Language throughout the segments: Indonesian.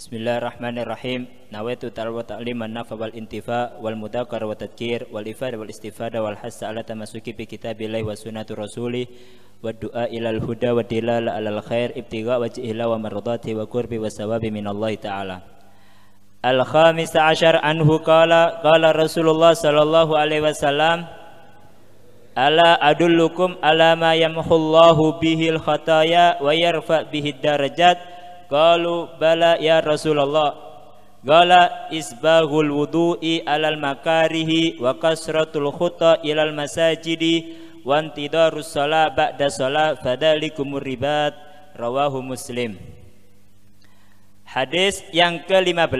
Bismillahirrahmanirrahim. Nawaitu talwa ta'liman nafa wal intifa wal mudakar wa tadkir wal ifad wal istifada wal hasa ala tamasuki bi kitabillahi wa sunnatu rasulih wa du'a ilal huda wa dilala alal khair ibtigha wajhila wa mardati wa qurbi wa sawabi ta'ala. Al khamis ashar anhu kala kala Rasulullah sallallahu alaihi wasallam Ala adullukum ala ma yamhullahu bihil khataya wa yarfa bihid darajat Qalu bala ya Rasulullah Gala isbahul wudu'i alal makarihi wa kasratul khuta ilal masajidi wa antidarus salat ba'da salat fadalikumur ribat rawahu muslim Hadis yang ke-15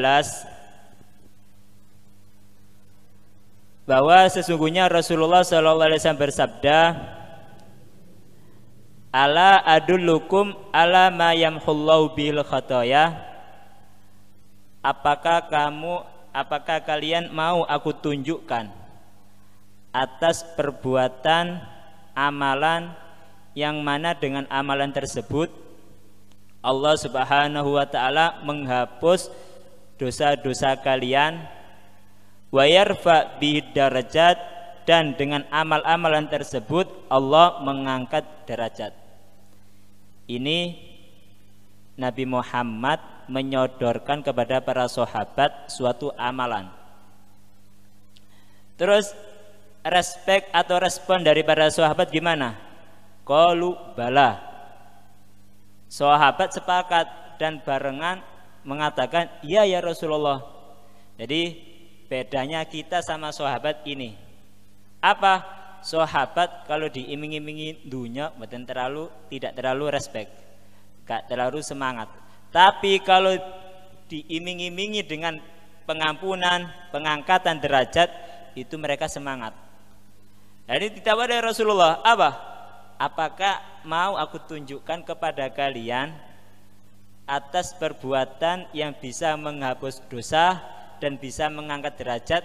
bahwa sesungguhnya Rasulullah alaihi wasallam bersabda Ala adullukum ala ma yamhullahu bil khotoya Apakah kamu apakah kalian mau aku tunjukkan atas perbuatan amalan yang mana dengan amalan tersebut Allah Subhanahu wa taala menghapus dosa-dosa kalian wa yarfa bidarajat dan dengan amal-amalan tersebut Allah mengangkat derajat ini Nabi Muhammad menyodorkan kepada para sahabat suatu amalan. Terus respek atau respon dari para sahabat gimana? Kalu bala. Sahabat sepakat dan barengan mengatakan, "Iya ya Rasulullah." Jadi bedanya kita sama sahabat ini. Apa? sahabat kalau diiming-imingi dunia mboten terlalu tidak terlalu respect gak terlalu semangat tapi kalau diiming-imingi dengan pengampunan pengangkatan derajat itu mereka semangat jadi ditawar dari Rasulullah apa apakah mau aku tunjukkan kepada kalian atas perbuatan yang bisa menghapus dosa dan bisa mengangkat derajat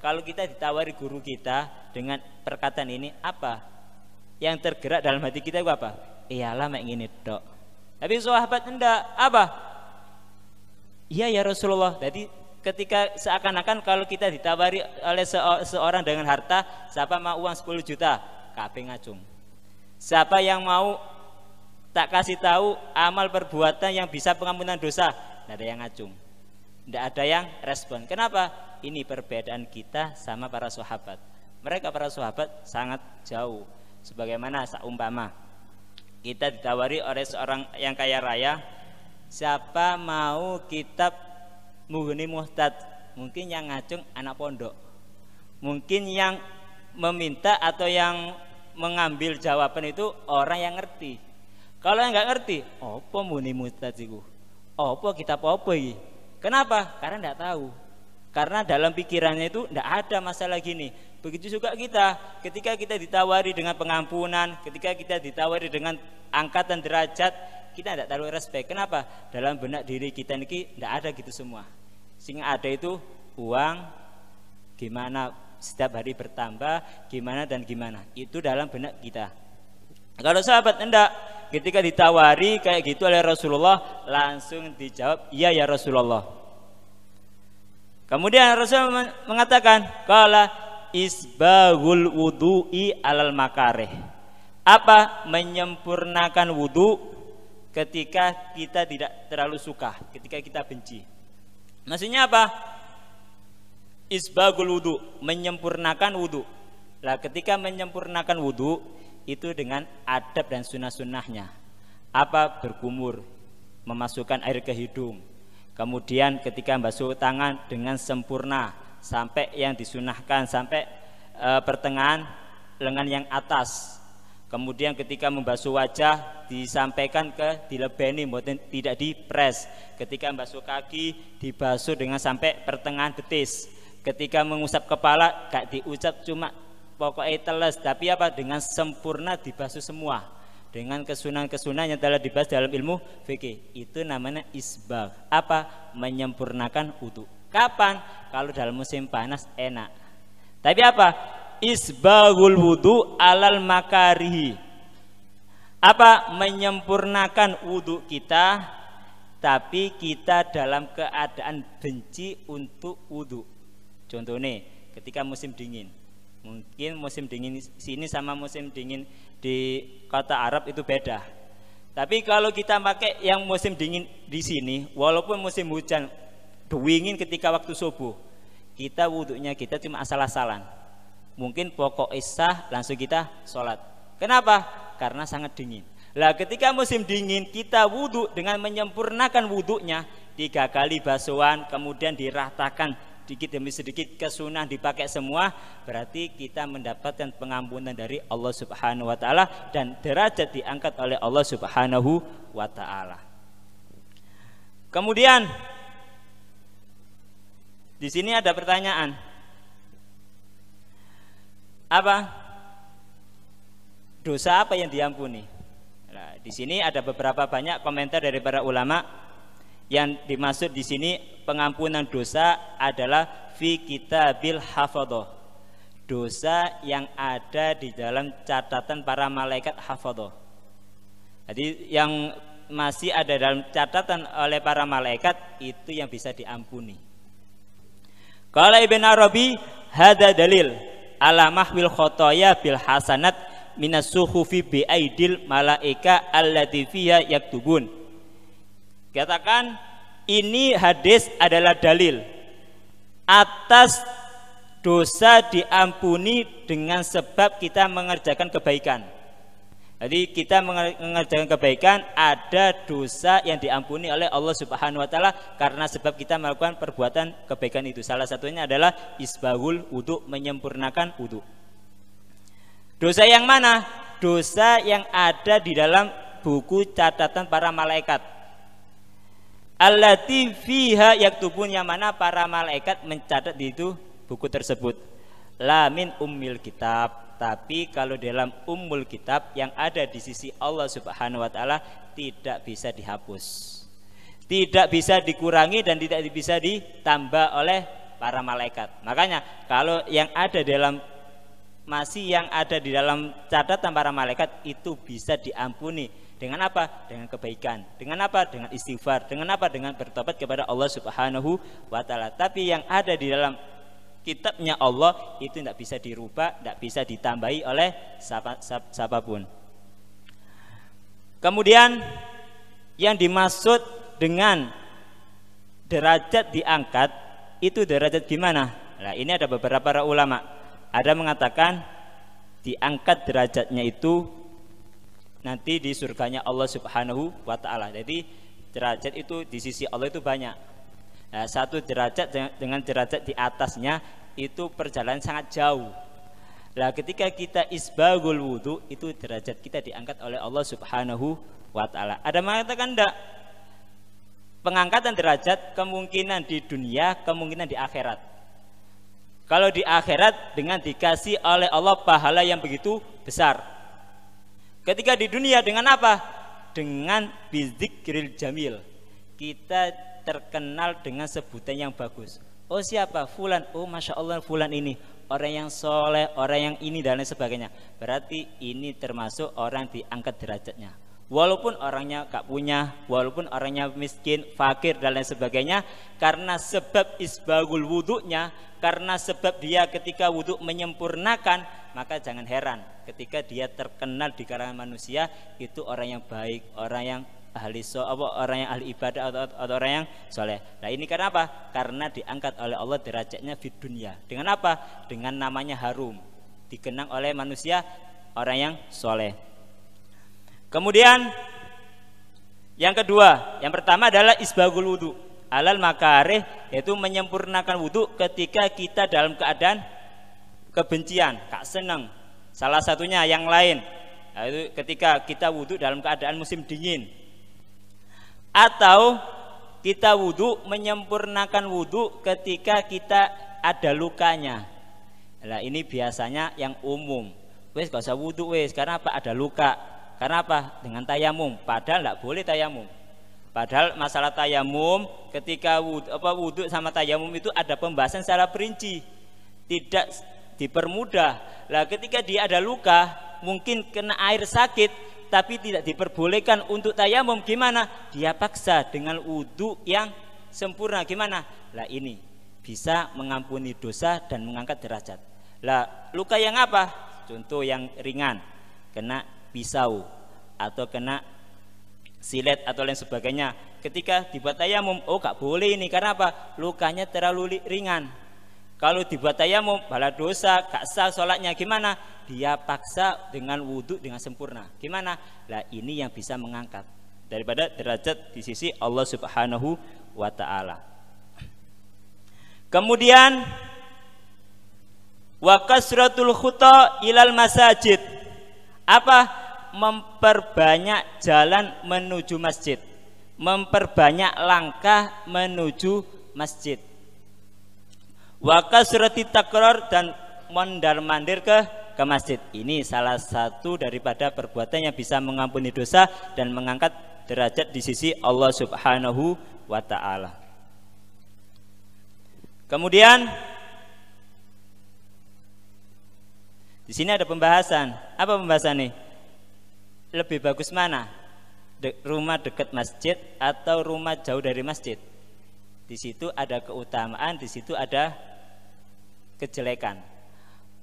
kalau kita ditawari guru kita dengan perkataan ini apa yang tergerak dalam hati kita itu apa iyalah mak ingin dok tapi sahabat ndak apa iya ya Rasulullah jadi ketika seakan-akan kalau kita ditawari oleh seorang dengan harta siapa mau uang sepuluh juta kabeh ngacung siapa yang mau tak kasih tahu amal perbuatan yang bisa pengampunan dosa tidak ada yang ngacung tidak ada yang respon kenapa ini perbedaan kita sama para sahabat mereka para sahabat sangat jauh. Sebagaimana seumpama kita ditawari oleh seorang yang kaya raya, siapa mau kitab Mughni Muhtad? Mungkin yang ngacung anak pondok. Mungkin yang meminta atau yang mengambil jawaban itu orang yang ngerti. Kalau yang nggak ngerti, apa Mughni Muhtad itu? Apa kitab apa ini? Kenapa? Karena nggak tahu. Karena dalam pikirannya itu tidak ada masalah gini. Begitu juga kita, ketika kita ditawari dengan pengampunan, ketika kita ditawari dengan angkatan derajat, kita tidak terlalu respect. Kenapa? Dalam benak diri kita ini tidak ada gitu semua. Sehingga ada itu uang, gimana setiap hari bertambah, gimana dan gimana. Itu dalam benak kita. Kalau sahabat enggak, ketika ditawari kayak gitu oleh Rasulullah, langsung dijawab, iya ya Rasulullah. Kemudian Rasulullah mengatakan, kala isbagul wudu'i alal makareh apa menyempurnakan wudhu ketika kita tidak terlalu suka ketika kita benci maksudnya apa isbagul wudhu menyempurnakan wudhu lah ketika menyempurnakan wudhu itu dengan adab dan sunnah-sunnahnya apa berkumur memasukkan air ke hidung kemudian ketika membasuh tangan dengan sempurna sampai yang disunahkan sampai e, pertengahan lengan yang atas kemudian ketika membasuh wajah disampaikan ke dilebeni mungkin tidak dipres ketika membasuh kaki dibasuh dengan sampai pertengahan betis ketika mengusap kepala gak diucap cuma pokoknya teles tapi apa dengan sempurna dibasuh semua dengan kesunan-kesunan yang telah dibahas dalam ilmu fikih itu namanya isbah apa menyempurnakan utuh Kapan? Kalau dalam musim panas enak. Tapi apa? Isbagul wudu alal makarihi. Apa? Menyempurnakan wudu kita tapi kita dalam keadaan benci untuk wudhu. Contohnya, ketika musim dingin, mungkin musim dingin sini sama musim dingin di kota Arab itu beda. Tapi kalau kita pakai yang musim dingin di sini, walaupun musim hujan, dingin ketika waktu subuh kita wuduknya kita cuma asal-asalan mungkin pokok isah langsung kita sholat kenapa? karena sangat dingin lah ketika musim dingin kita wudhu dengan menyempurnakan wudhunya tiga kali basuhan kemudian diratakan sedikit demi sedikit ke dipakai semua berarti kita mendapatkan pengampunan dari Allah subhanahu wa ta'ala dan derajat diangkat oleh Allah subhanahu wa ta'ala kemudian di sini ada pertanyaan. Apa? Dosa apa yang diampuni? Nah, di sini ada beberapa banyak komentar dari para ulama yang dimaksud di sini pengampunan dosa adalah fi kitabil hafadoh dosa yang ada di dalam catatan para malaikat hafadoh jadi yang masih ada dalam catatan oleh para malaikat itu yang bisa diampuni Qala Ibn Arabi hada dalil ala mahwil khotoya bil hasanat minas suhufi bi aidil malaika allati fiha yaktubun. Katakan ini hadis adalah dalil atas dosa diampuni dengan sebab kita mengerjakan kebaikan. Jadi kita mengerjakan kebaikan ada dosa yang diampuni oleh Allah Subhanahu wa taala karena sebab kita melakukan perbuatan kebaikan itu. Salah satunya adalah isbahul wudhu menyempurnakan wudhu. Dosa yang mana? Dosa yang ada di dalam buku catatan para malaikat. Allati fiha yaktubun yang mana para malaikat mencatat di itu buku tersebut. Lamin ummil kitab tapi kalau dalam umul kitab yang ada di sisi Allah Subhanahu wa taala tidak bisa dihapus. Tidak bisa dikurangi dan tidak bisa ditambah oleh para malaikat. Makanya kalau yang ada dalam masih yang ada di dalam catatan para malaikat itu bisa diampuni dengan apa? Dengan kebaikan. Dengan apa? Dengan istighfar. Dengan apa? Dengan bertobat kepada Allah Subhanahu wa taala. Tapi yang ada di dalam kitabnya Allah itu tidak bisa dirubah, tidak bisa ditambahi oleh siapa, siapa, siapapun. Kemudian yang dimaksud dengan derajat diangkat itu derajat gimana? Nah, ini ada beberapa para ulama. Ada mengatakan diangkat derajatnya itu nanti di surganya Allah Subhanahu wa taala. Jadi derajat itu di sisi Allah itu banyak. Nah, satu derajat dengan derajat di atasnya itu perjalanan sangat jauh. Lah ketika kita isbagul wudhu itu derajat kita diangkat oleh Allah Subhanahu wa taala. Ada mengatakan enggak pengangkatan derajat kemungkinan di dunia, kemungkinan di akhirat. Kalau di akhirat dengan dikasih oleh Allah pahala yang begitu besar. Ketika di dunia dengan apa? Dengan bizikril jamil. Kita terkenal dengan sebutan yang bagus. Oh siapa? Fulan. Oh masya Allah Fulan ini orang yang soleh, orang yang ini dan lain sebagainya. Berarti ini termasuk orang diangkat derajatnya. Walaupun orangnya gak punya, walaupun orangnya miskin, fakir dan lain sebagainya, karena sebab isbagul wudhunya, karena sebab dia ketika wudhu menyempurnakan, maka jangan heran ketika dia terkenal di kalangan manusia itu orang yang baik, orang yang ahli so, apa orang yang ahli ibadah atau, atau orang yang soleh. Nah ini karena apa? Karena diangkat oleh Allah derajatnya di dunia. Dengan apa? Dengan namanya harum. Dikenang oleh manusia orang yang soleh. Kemudian yang kedua, yang pertama adalah isbagul wudhu alal makareh yaitu menyempurnakan wudhu ketika kita dalam keadaan kebencian, kak seneng. Salah satunya yang lain yaitu ketika kita wudhu dalam keadaan musim dingin, atau kita wudhu menyempurnakan wudhu ketika kita ada lukanya nah ini biasanya yang umum wes gak usah wudhu wes karena apa ada luka karena apa dengan tayamum padahal tidak boleh tayamum padahal masalah tayamum ketika wudhu, apa wudhu sama tayamum itu ada pembahasan secara perinci tidak dipermudah lah ketika dia ada luka mungkin kena air sakit tapi tidak diperbolehkan untuk tayamum gimana? Dia paksa dengan wudhu yang sempurna gimana? Lah ini bisa mengampuni dosa dan mengangkat derajat. Lah luka yang apa? Contoh yang ringan, kena pisau atau kena silet atau lain sebagainya. Ketika dibuat tayamum, oh gak boleh ini karena apa? Lukanya terlalu ringan kalau dibuat tayamum, bala dosa, gak sah sholatnya. Gimana? Dia paksa dengan wudhu dengan sempurna. Gimana? Lah ini yang bisa mengangkat daripada derajat di sisi Allah Subhanahu wa taala. Kemudian wa kasratul khuta ilal masajid. Apa? Memperbanyak jalan menuju masjid. Memperbanyak langkah menuju masjid Wakas surati takror dan mondar-mandir ke ke masjid. Ini salah satu daripada perbuatan yang bisa mengampuni dosa dan mengangkat derajat di sisi Allah Subhanahu wa taala. Kemudian di sini ada pembahasan. Apa pembahasan nih? Lebih bagus mana? rumah dekat masjid atau rumah jauh dari masjid? Di situ ada keutamaan, di situ ada kejelekan.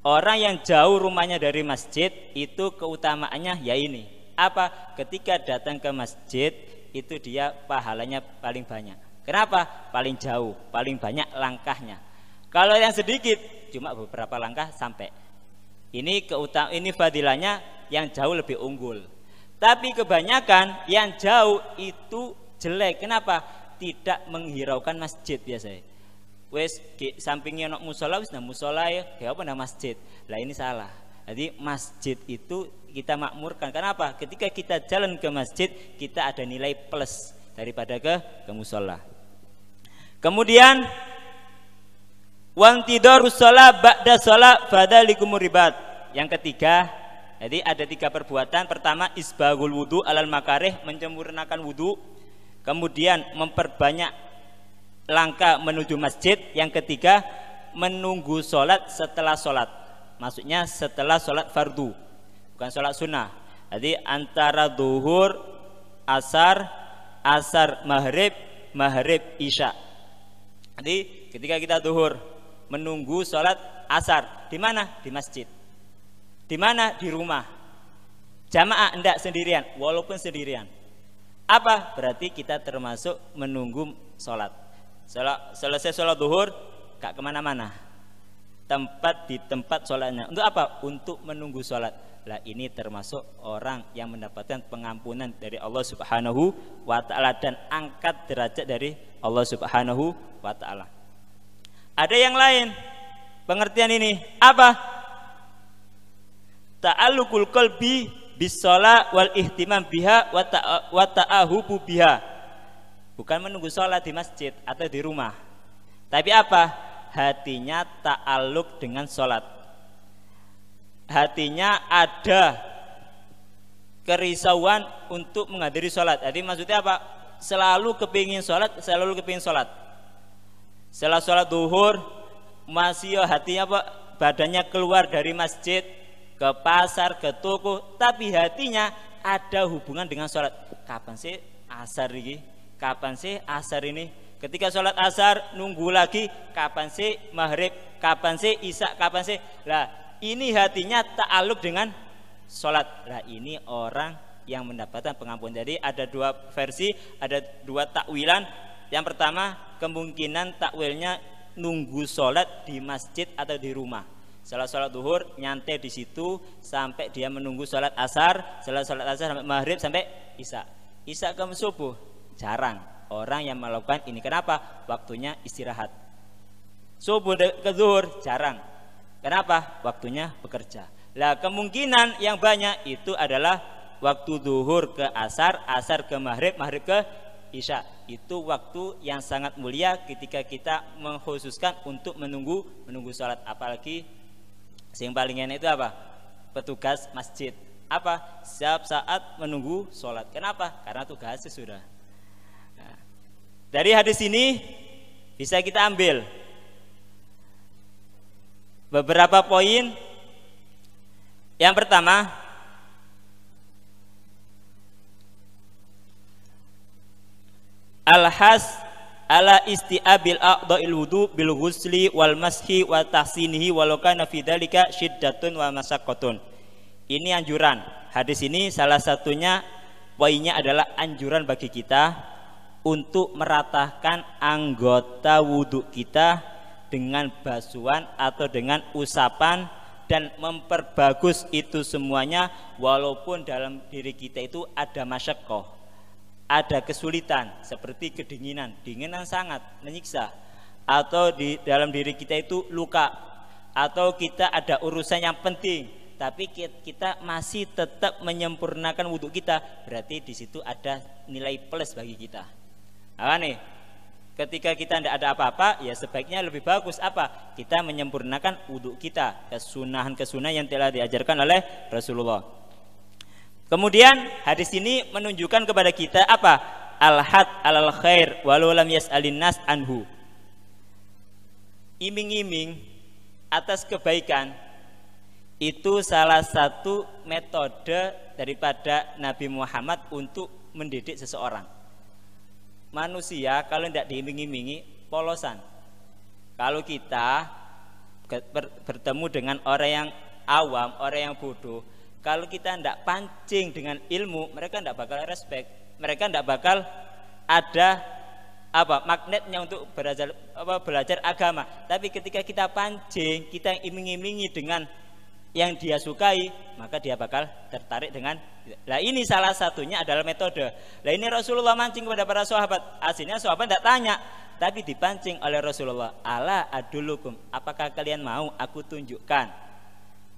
Orang yang jauh rumahnya dari masjid itu keutamaannya ya ini. Apa? Ketika datang ke masjid itu dia pahalanya paling banyak. Kenapa? Paling jauh, paling banyak langkahnya. Kalau yang sedikit cuma beberapa langkah sampai. Ini keutama ini fadilahnya yang jauh lebih unggul. Tapi kebanyakan yang jauh itu jelek. Kenapa? Tidak menghiraukan masjid biasanya wes sampingnya nak musola wes nah musola ya apa nah masjid lah ini salah jadi masjid itu kita makmurkan kenapa ketika kita jalan ke masjid kita ada nilai plus daripada ke ke musola kemudian wang tidur sholat ba'da sholat pada likumuribat yang ketiga jadi ada tiga perbuatan pertama isbagul wudhu alal makareh mencemurnakan wudhu kemudian memperbanyak langkah menuju masjid yang ketiga menunggu sholat setelah sholat maksudnya setelah sholat fardu bukan sholat sunnah jadi antara duhur asar asar maghrib maghrib isya jadi ketika kita duhur menunggu sholat asar di mana di masjid di mana di rumah jamaah tidak sendirian walaupun sendirian apa berarti kita termasuk menunggu sholat Sel selesai sholat duhur gak kemana-mana tempat di tempat sholatnya untuk apa? untuk menunggu sholat lah ini termasuk orang yang mendapatkan pengampunan dari Allah subhanahu wa ta'ala dan angkat derajat dari Allah subhanahu wa ta'ala ada yang lain pengertian ini apa? ta'alukul qalbi bisola wal ihtimam biha wa ta'ahubu biha bukan menunggu sholat di masjid atau di rumah tapi apa hatinya ta'aluk dengan sholat hatinya ada kerisauan untuk menghadiri sholat jadi maksudnya apa selalu kepingin sholat selalu kepingin sholat setelah sholat duhur masih ya hatinya apa badannya keluar dari masjid ke pasar ke toko tapi hatinya ada hubungan dengan sholat kapan sih asar ini kapan sih asar ini ketika sholat asar nunggu lagi kapan sih maghrib kapan sih isak kapan sih lah ini hatinya takaluk dengan sholat lah ini orang yang mendapatkan pengampun. jadi ada dua versi ada dua takwilan yang pertama kemungkinan takwilnya nunggu sholat di masjid atau di rumah Sholat sholat duhur nyantai di situ sampai dia menunggu sholat asar, Sholat sholat asar sampai maghrib sampai isak. Isak ke subuh, Jarang orang yang melakukan ini. Kenapa? Waktunya istirahat. Subuh ke zuhur jarang. Kenapa? Waktunya bekerja. Lah kemungkinan yang banyak itu adalah waktu zuhur ke asar, asar ke maghrib, maghrib ke isya. Itu waktu yang sangat mulia ketika kita mengkhususkan untuk menunggu menunggu sholat. Apalagi yang paling enak itu apa? Petugas masjid. Apa? siap saat menunggu sholat. Kenapa? Karena tugasnya sudah. Dari hadis ini bisa kita ambil beberapa poin. Yang pertama, al-has ala isti'abil a'dha'il wudu bil ghusli wal mashi wa tahsinihi walau kana fi syiddatun wa masaqqatun. Ini anjuran. Hadis ini salah satunya poinnya adalah anjuran bagi kita untuk meratakan anggota wudhu kita dengan basuhan atau dengan usapan dan memperbagus itu semuanya walaupun dalam diri kita itu ada masyakoh ada kesulitan seperti kedinginan dinginan sangat menyiksa atau di dalam diri kita itu luka atau kita ada urusan yang penting tapi kita masih tetap menyempurnakan wudhu kita berarti di situ ada nilai plus bagi kita apa nih ketika kita tidak ada apa-apa ya sebaiknya lebih bagus apa kita menyempurnakan uduk kita kesunahan kesunahan yang telah diajarkan oleh Rasulullah kemudian hadis ini menunjukkan kepada kita apa alhat alal khair walau lam yas'alin nas anhu iming-iming atas kebaikan itu salah satu metode daripada Nabi Muhammad untuk mendidik seseorang manusia kalau tidak diiming-imingi polosan. Kalau kita bertemu dengan orang yang awam, orang yang bodoh, kalau kita tidak pancing dengan ilmu, mereka tidak bakal respect, mereka tidak bakal ada apa magnetnya untuk belajar apa belajar agama. Tapi ketika kita pancing, kita iming-imingi dengan yang dia sukai, maka dia bakal tertarik dengan lah ini salah satunya adalah metode. lah ini Rasulullah mancing kepada para sahabat. Aslinya sahabat tidak tanya, tapi dipancing oleh Rasulullah. Ala adulukum, apakah kalian mau aku tunjukkan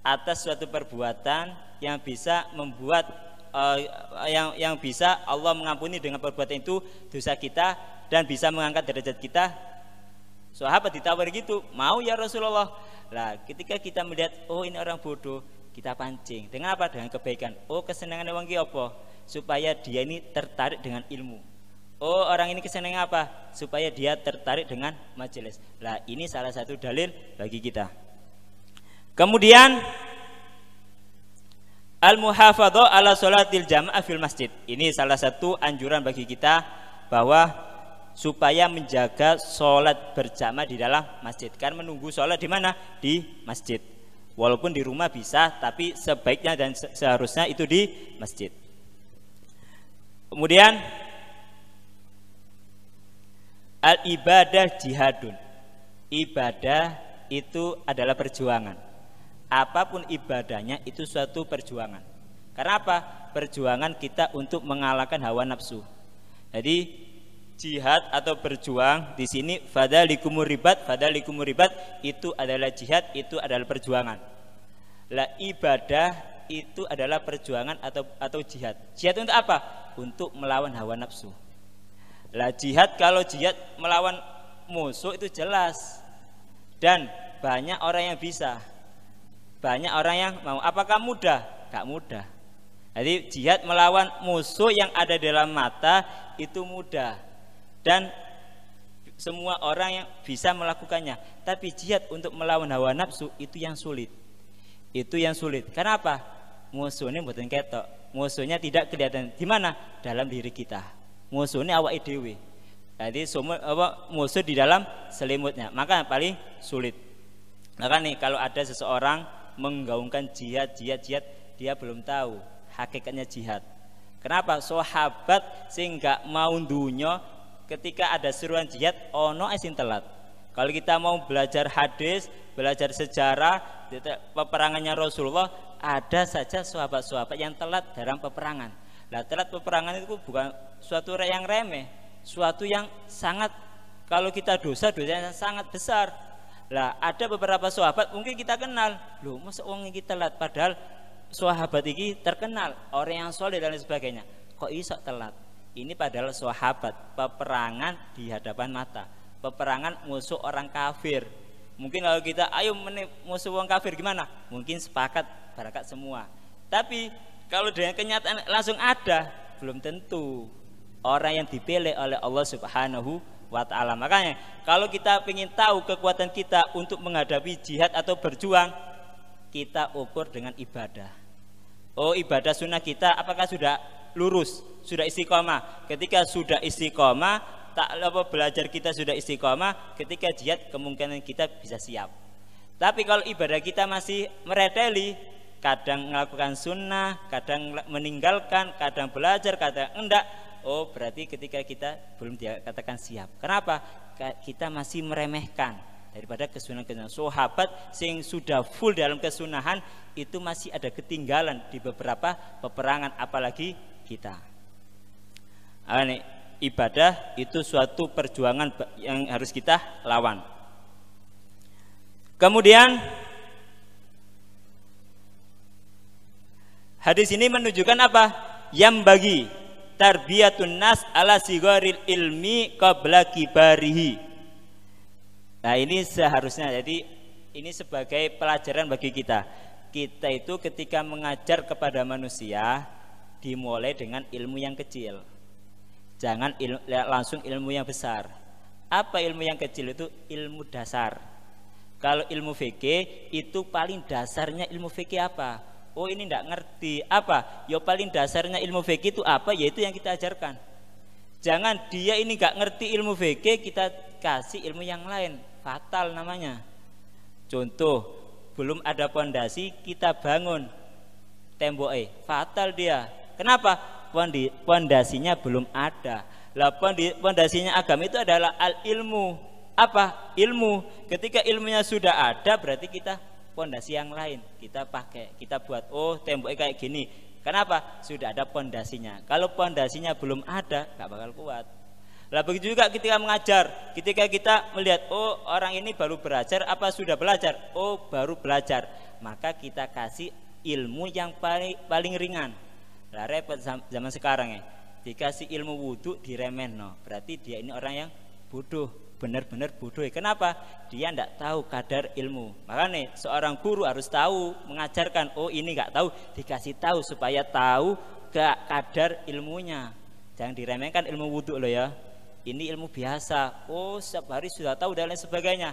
atas suatu perbuatan yang bisa membuat uh, yang yang bisa Allah mengampuni dengan perbuatan itu dosa kita dan bisa mengangkat derajat kita? Sahabat ditawar gitu, mau ya Rasulullah lah ketika kita melihat oh ini orang bodoh, kita pancing. Dengan apa? Dengan kebaikan. Oh, kesenangan wong ki apa? Supaya dia ini tertarik dengan ilmu. Oh, orang ini kesenangan apa? Supaya dia tertarik dengan majelis. lah ini salah satu dalil bagi kita. Kemudian al muhafadzah ala sholatil jamaah fil masjid Ini salah satu anjuran bagi kita Bahwa supaya menjaga sholat berjamaah di dalam masjid. Kan menunggu sholat di mana? Di masjid. Walaupun di rumah bisa, tapi sebaiknya dan seharusnya itu di masjid. Kemudian al ibadah jihadun. Ibadah itu adalah perjuangan. Apapun ibadahnya itu suatu perjuangan. Karena apa? Perjuangan kita untuk mengalahkan hawa nafsu. Jadi jihad atau berjuang di sini fadalikumur ribat fadalikumur ribat itu adalah jihad itu adalah perjuangan lah ibadah itu adalah perjuangan atau atau jihad jihad untuk apa untuk melawan hawa nafsu lah jihad kalau jihad melawan musuh itu jelas dan banyak orang yang bisa banyak orang yang mau apakah mudah gak mudah jadi jihad melawan musuh yang ada dalam mata itu mudah dan semua orang yang bisa melakukannya. Tapi jihad untuk melawan hawa nafsu itu yang sulit. Itu yang sulit. Kenapa? Musuhnya bukan ketok. Musuhnya tidak kelihatan. Di mana? Dalam diri kita. Musuhnya awak idw. Jadi semua apa, musuh di dalam selimutnya. Maka paling sulit. Maka nih kalau ada seseorang menggaungkan jihad, jihad, jihad, dia belum tahu hakikatnya jihad. Kenapa? Sahabat sehingga mau dunia ketika ada seruan jihad ono esin telat kalau kita mau belajar hadis belajar sejarah peperangannya Rasulullah ada saja sahabat-sahabat yang telat dalam peperangan Lah telat peperangan itu bukan suatu yang remeh suatu yang sangat kalau kita dosa dosanya sangat besar lah ada beberapa sahabat mungkin kita kenal loh masa orang kita telat padahal sahabat ini terkenal orang yang soleh dan sebagainya kok isak telat ini padahal sahabat, peperangan di hadapan mata, peperangan musuh orang kafir. Mungkin kalau kita ayo menip, musuh orang kafir gimana? Mungkin sepakat barakat semua. Tapi kalau dengan kenyataan langsung ada, belum tentu orang yang dipilih oleh Allah Subhanahu wa taala. Makanya kalau kita ingin tahu kekuatan kita untuk menghadapi jihad atau berjuang, kita ukur dengan ibadah. Oh, ibadah sunnah kita apakah sudah lurus, sudah istiqomah. Ketika sudah istiqomah, tak apa belajar kita sudah istiqomah, ketika jihad kemungkinan kita bisa siap. Tapi kalau ibadah kita masih mereteli, kadang melakukan sunnah, kadang meninggalkan, kadang belajar, kadang enggak, oh berarti ketika kita belum dikatakan siap. Kenapa? Kita masih meremehkan daripada kesunahan-kesunahan sahabat sing sudah full dalam kesunahan itu masih ada ketinggalan di beberapa peperangan apalagi kita. Ibadah itu suatu perjuangan yang harus kita lawan. Kemudian hadis ini menunjukkan apa? Yang bagi tarbiyatun nas ala sigoril ilmi qabla kibarihi. Nah, ini seharusnya jadi ini sebagai pelajaran bagi kita. Kita itu ketika mengajar kepada manusia, dimulai dengan ilmu yang kecil. Jangan il, ya, langsung ilmu yang besar. Apa ilmu yang kecil itu? Ilmu dasar. Kalau ilmu fikih itu paling dasarnya ilmu fikih apa? Oh ini tidak ngerti apa? yo ya, paling dasarnya ilmu fikih itu apa? Yaitu yang kita ajarkan. Jangan dia ini nggak ngerti ilmu fikih kita kasih ilmu yang lain, fatal namanya. Contoh, belum ada pondasi kita bangun tembok eh fatal dia Kenapa? Pondasinya belum ada. Lah pondasinya agama itu adalah al ilmu. Apa? Ilmu. Ketika ilmunya sudah ada berarti kita pondasi yang lain. Kita pakai, kita buat oh temboknya kayak gini. Kenapa? Sudah ada pondasinya. Kalau pondasinya belum ada, nggak bakal kuat. Lah begitu juga ketika mengajar, ketika kita melihat oh orang ini baru belajar apa sudah belajar? Oh baru belajar. Maka kita kasih ilmu yang paling paling ringan. Lah repot zaman sekarang ya. Dikasih ilmu wudhu diremen no. Berarti dia ini orang yang bodoh, benar-benar bodoh. Ya. Kenapa? Dia tidak tahu kadar ilmu. Makanya seorang guru harus tahu mengajarkan. Oh ini nggak tahu, dikasih tahu supaya tahu ke kadar ilmunya. Jangan diremehkan ilmu wudhu lo ya. Ini ilmu biasa. Oh setiap hari sudah tahu dan lain sebagainya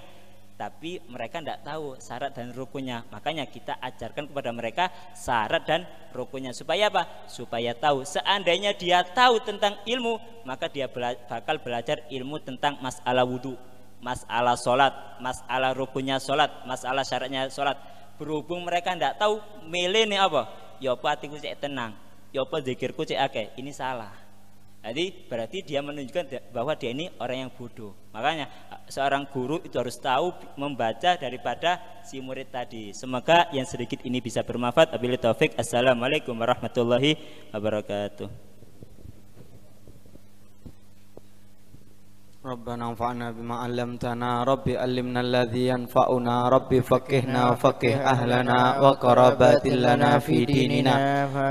tapi mereka tidak tahu syarat dan rukunya, makanya kita ajarkan kepada mereka syarat dan rukunya supaya apa supaya tahu seandainya dia tahu tentang ilmu maka dia bela bakal belajar ilmu tentang masalah wudhu masalah solat, masalah rukunya solat, masalah syaratnya solat. berhubung mereka tidak tahu milih nih apa ya apa hatiku cek tenang ya apa zikirku cek akeh ini salah jadi berarti dia menunjukkan bahwa dia ini orang yang bodoh. Makanya eh, seorang guru itu harus tahu membaca daripada si murid tadi. Semoga yang sedikit ini bisa bermanfaat. Abil taufik. Assalamualaikum warahmatullahi wabarakatuh. ربنا انفعنا بما علمتنا ربي علمنا الذي ينفعنا ربي فقهنا فقه أهلنا وقرابات لنا في ديننا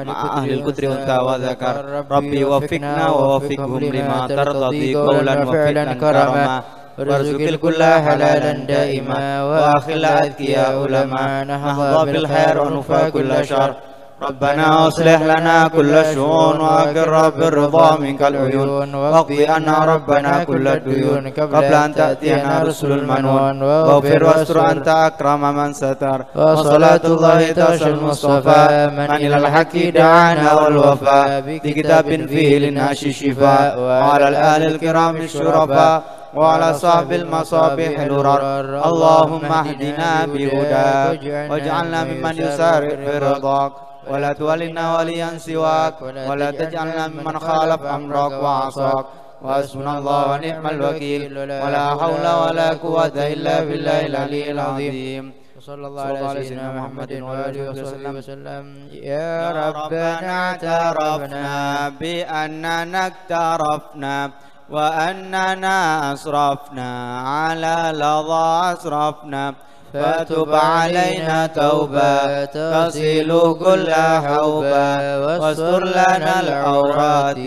مع أهل القدر والتا وذكر ربي وفقنا ووفقهم لما ترضي قولا وفعلا كرما وارزق الكل حلالا دائما وأخل أذكياء لما نهضى بالخير ونفى كل شر ربنا أصلح لنا كل الشؤون وأقر بالرضا منك العيون واقض عنا ربنا كل الديون قبل أن تأتينا رسل المنون واغفر واستر أنت أكرم من ستر وصلاة الله تشفى المصطفى من إلى الحق دعانا والوفاء بكتاب فيه للناس الشفاء وعلى الآل الكرام الشرفاء وعلى صاحب المصابيح الورر اللهم اهدنا بهداك واجعلنا ممن يسارع برضاك ولا تولنا وليا سواك ولا تجعلنا ممن خالف أمرك وعصاك وحسبنا الله ونعم الوكيل ولا حول ولا قوة إلا بالله العلي العظيم صلى الله على سيدنا محمد وآله وسلم وسلم يا ربنا اعترفنا بأننا اقترفنا وأننا أسرفنا على لظى أسرفنا فتب علينا توبة تصل كل حوبة واستر لنا العورات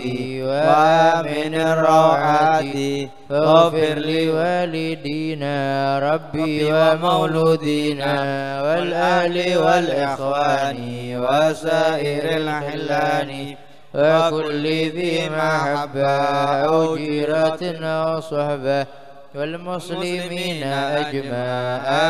وآمن الروعات واغفر لوالدينا ربي ومولودينا والأهل والإخوان وسائر الحلان وكل ذي محبة أو جيرة أو صحبة والمسلمين أجمع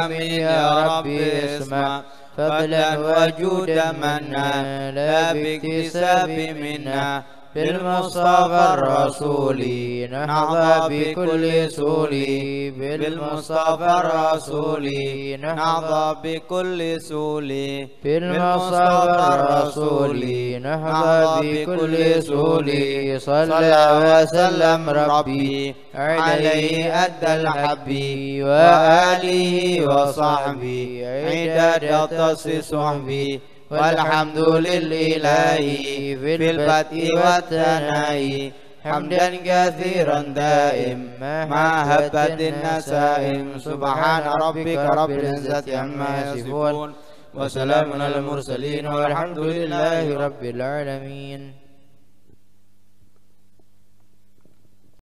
آمين يا ربي اسمع فضلا وجود منا لا باكتساب منا بالمصطفى الرسولي نحظى بكل سولي بالمصطفى الرسولي نحظى بكل سولي بالمصطفى الرسولي نحظى بكل سولي صلى وسلم ربي عليه أدى الحب وآله وصحبي عدد تصي صحبي والحمد لله في البدء والثناء حمدا كثيرا دائم ما هبت النسائم سبحان ربك رب العزة عما يصفون وسلام على المرسلين والحمد لله رب العالمين